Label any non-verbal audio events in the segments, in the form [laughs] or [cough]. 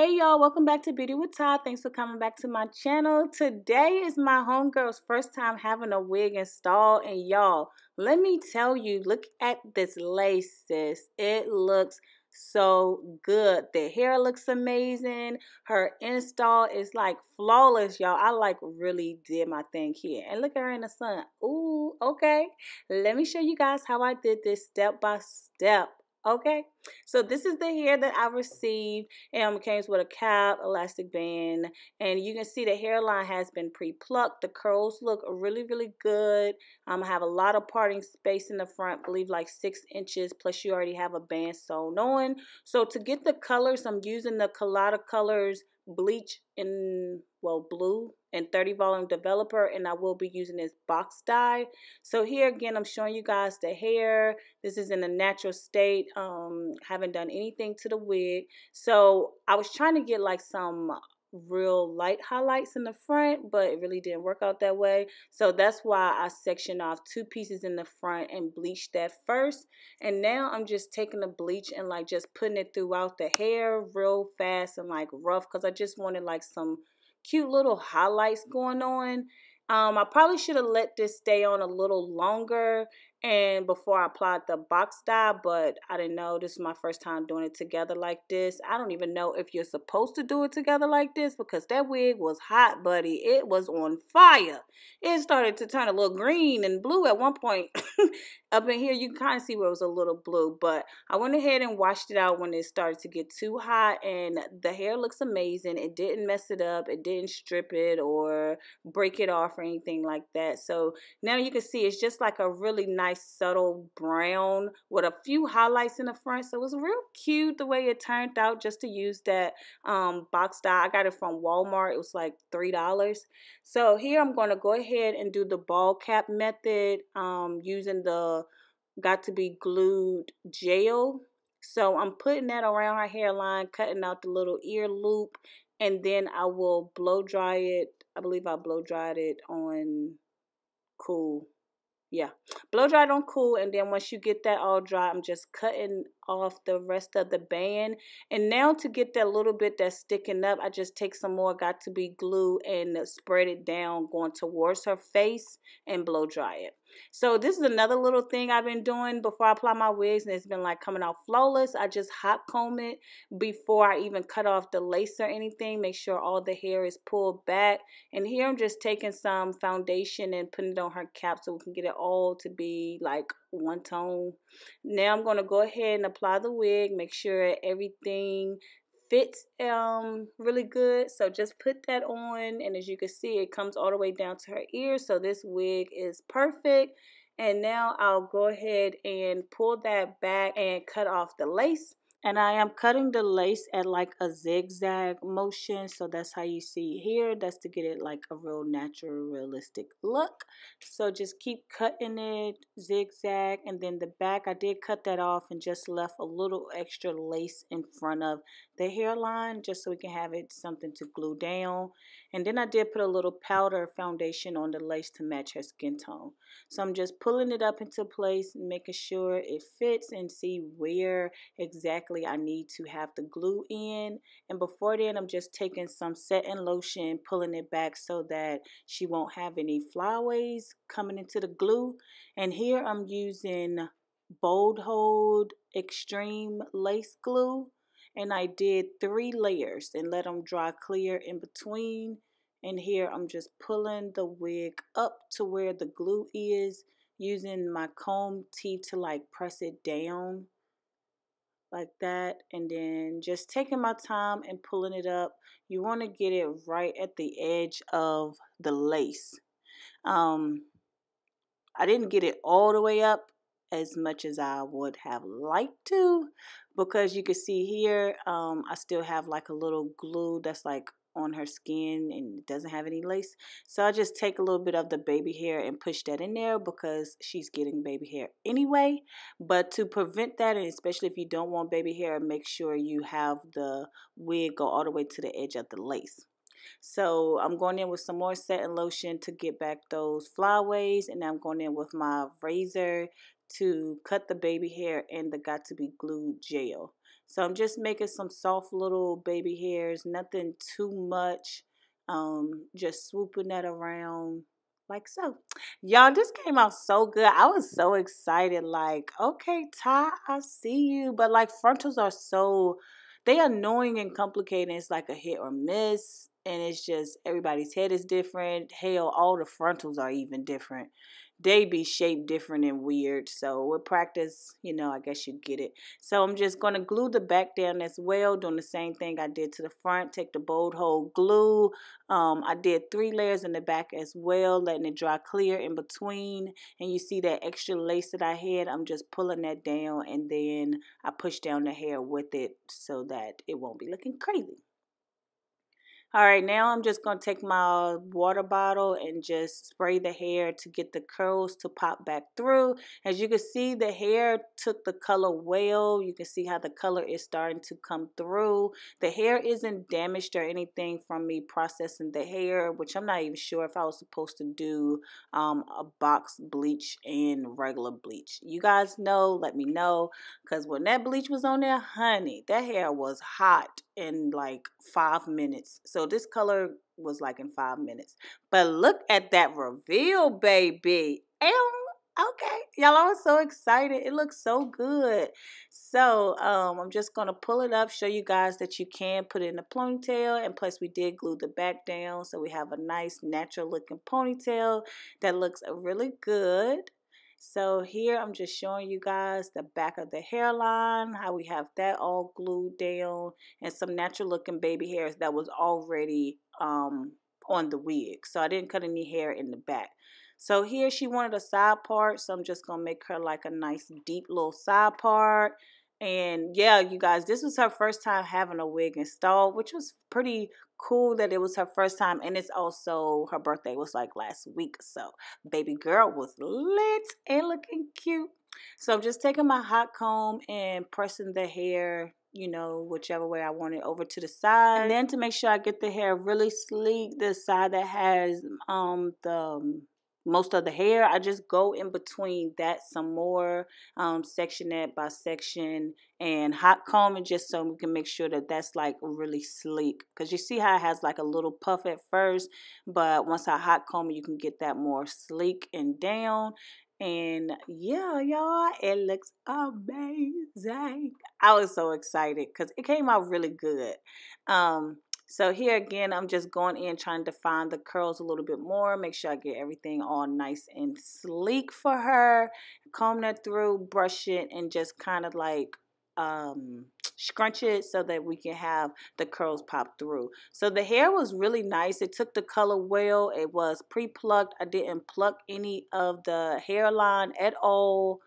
Hey y'all, welcome back to Beauty with Todd. Thanks for coming back to my channel. Today is my homegirl's first time having a wig installed and y'all, let me tell you, look at this lace sis. It looks so good. The hair looks amazing. Her install is like flawless, y'all. I like really did my thing here. And look at her in the sun. Ooh, okay. Let me show you guys how I did this step by step. Okay, so this is the hair that I received. and it came with a cap, elastic band, and you can see the hairline has been pre-plucked. The curls look really, really good. Um, I have a lot of parting space in the front, I believe like six inches, plus you already have a band sewn on. So to get the colors, I'm using the Colada Colors bleach in, well, blue, and 30 volume developer and I will be using this box dye. So here again, I'm showing you guys the hair. This is in a natural state. Um, haven't done anything to the wig. So I was trying to get like some real light highlights in the front, but it really didn't work out that way. So that's why I sectioned off two pieces in the front and bleached that first. And now I'm just taking the bleach and like just putting it throughout the hair real fast and like rough because I just wanted like some cute little highlights going on. Um, I probably should have let this stay on a little longer and before I applied the box dye, but I didn't know this is my first time doing it together like this. I don't even know if you're supposed to do it together like this because that wig was hot, buddy. It was on fire. It started to turn a little green and blue at one point. [coughs] Up in here, you can kind of see where it was a little blue, but I went ahead and washed it out when it started to get too hot, and the hair looks amazing. It didn't mess it up. It didn't strip it or break it off or anything like that. So now you can see it's just like a really nice nice subtle brown with a few highlights in the front. So it was real cute the way it turned out just to use that um, box dye. I got it from Walmart. It was like $3. So here I'm going to go ahead and do the ball cap method um, using the got to be glued gel. So I'm putting that around her hairline, cutting out the little ear loop, and then I will blow dry it. I believe I blow dried it on cool yeah blow dry don't cool and then once you get that all dry i'm just cutting off the rest of the band and now to get that little bit that's sticking up i just take some more got to be glue and spread it down going towards her face and blow dry it so this is another little thing I've been doing before I apply my wigs and it's been like coming out flawless. I just hot comb it before I even cut off the lace or anything. Make sure all the hair is pulled back. And here I'm just taking some foundation and putting it on her cap so we can get it all to be like one tone. Now I'm going to go ahead and apply the wig. Make sure everything fits um really good so just put that on and as you can see it comes all the way down to her ear so this wig is perfect and now I'll go ahead and pull that back and cut off the lace and I am cutting the lace at like a zigzag motion. So that's how you see here. That's to get it like a real natural, realistic look. So just keep cutting it zigzag. And then the back, I did cut that off and just left a little extra lace in front of the hairline just so we can have it something to glue down. And then I did put a little powder foundation on the lace to match her skin tone. So I'm just pulling it up into place, making sure it fits and see where exactly I need to have the glue in. And before then, I'm just taking some setting lotion, pulling it back so that she won't have any flyaways coming into the glue. And here I'm using Bold Hold Extreme Lace Glue and I did three layers and let them dry clear in between and here I'm just pulling the wig up to where the glue is using my comb teeth to like press it down like that and then just taking my time and pulling it up you want to get it right at the edge of the lace um I didn't get it all the way up as much as I would have liked to because you can see here, um, I still have like a little glue that's like on her skin and doesn't have any lace. So I just take a little bit of the baby hair and push that in there because she's getting baby hair anyway. But to prevent that, and especially if you don't want baby hair, make sure you have the wig go all the way to the edge of the lace. So I'm going in with some more setting lotion to get back those flyaways and I'm going in with my razor to cut the baby hair and the got to be glued gel. So I'm just making some soft little baby hairs, nothing too much. Um, just swooping that around like so. Y'all, this came out so good. I was so excited. Like, okay, Ty, I see you. But like frontals are so they annoying and complicated. It's like a hit or miss. And it's just everybody's head is different. Hell, all the frontals are even different they be shaped different and weird. So with practice, you know, I guess you get it. So I'm just going to glue the back down as well, doing the same thing I did to the front. Take the bold hole glue. Um, I did three layers in the back as well, letting it dry clear in between. And you see that extra lace that I had, I'm just pulling that down and then I push down the hair with it so that it won't be looking crazy. All right, now I'm just going to take my water bottle and just spray the hair to get the curls to pop back through. As you can see, the hair took the color well. You can see how the color is starting to come through. The hair isn't damaged or anything from me processing the hair, which I'm not even sure if I was supposed to do um, a box bleach and regular bleach. You guys know, let me know, because when that bleach was on there, honey, that hair was hot in like five minutes. So so this color was like in five minutes. But look at that reveal, baby. Ow okay y'all i was so excited it looks so good so um, i'm just gonna pull it up show you guys that you can put it in a ponytail and plus we did glue the back down so we have a nice natural looking ponytail that looks really good so here I'm just showing you guys the back of the hairline, how we have that all glued down and some natural looking baby hairs that was already um, on the wig. So I didn't cut any hair in the back. So here she wanted a side part, so I'm just going to make her like a nice deep little side part. And yeah, you guys, this was her first time having a wig installed, which was pretty cool that it was her first time. And it's also her birthday was like last week. So baby girl was lit and looking cute. So I'm just taking my hot comb and pressing the hair you know, whichever way I want it over to the side. And then to make sure I get the hair really sleek, the side that has um the um, most of the hair. I just go in between that some more, um, section that by section, and hot combing just so we can make sure that that's like really sleek. Because you see how it has like a little puff at first, but once I hot comb, you can get that more sleek and down. And yeah, y'all, it looks amazing. I was so excited because it came out really good. Um, so here again, I'm just going in trying to define the curls a little bit more, make sure I get everything all nice and sleek for her. Comb that through, brush it, and just kind of like um, scrunch it so that we can have the curls pop through. So the hair was really nice. It took the color well. It was pre-plucked. I didn't pluck any of the hairline at all.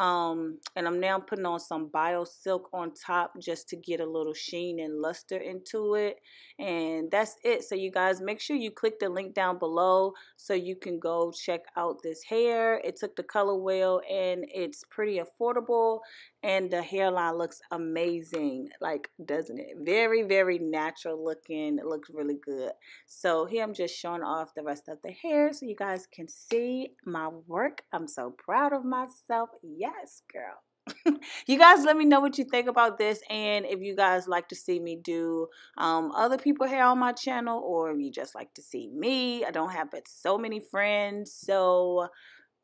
Um, and I'm now putting on some bio silk on top just to get a little sheen and luster into it. And that's it. So you guys make sure you click the link down below so you can go check out this hair. It took the color well and it's pretty affordable and the hairline looks amazing. Like doesn't it? Very, very natural looking. It looks really good. So here I'm just showing off the rest of the hair so you guys can see my work. I'm so proud of myself. Yes yes, girl. [laughs] you guys let me know what you think about this and if you guys like to see me do um, other people here on my channel or you just like to see me i don't have but so many friends so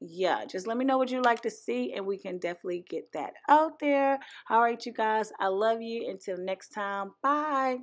yeah just let me know what you like to see and we can definitely get that out there all right you guys i love you until next time bye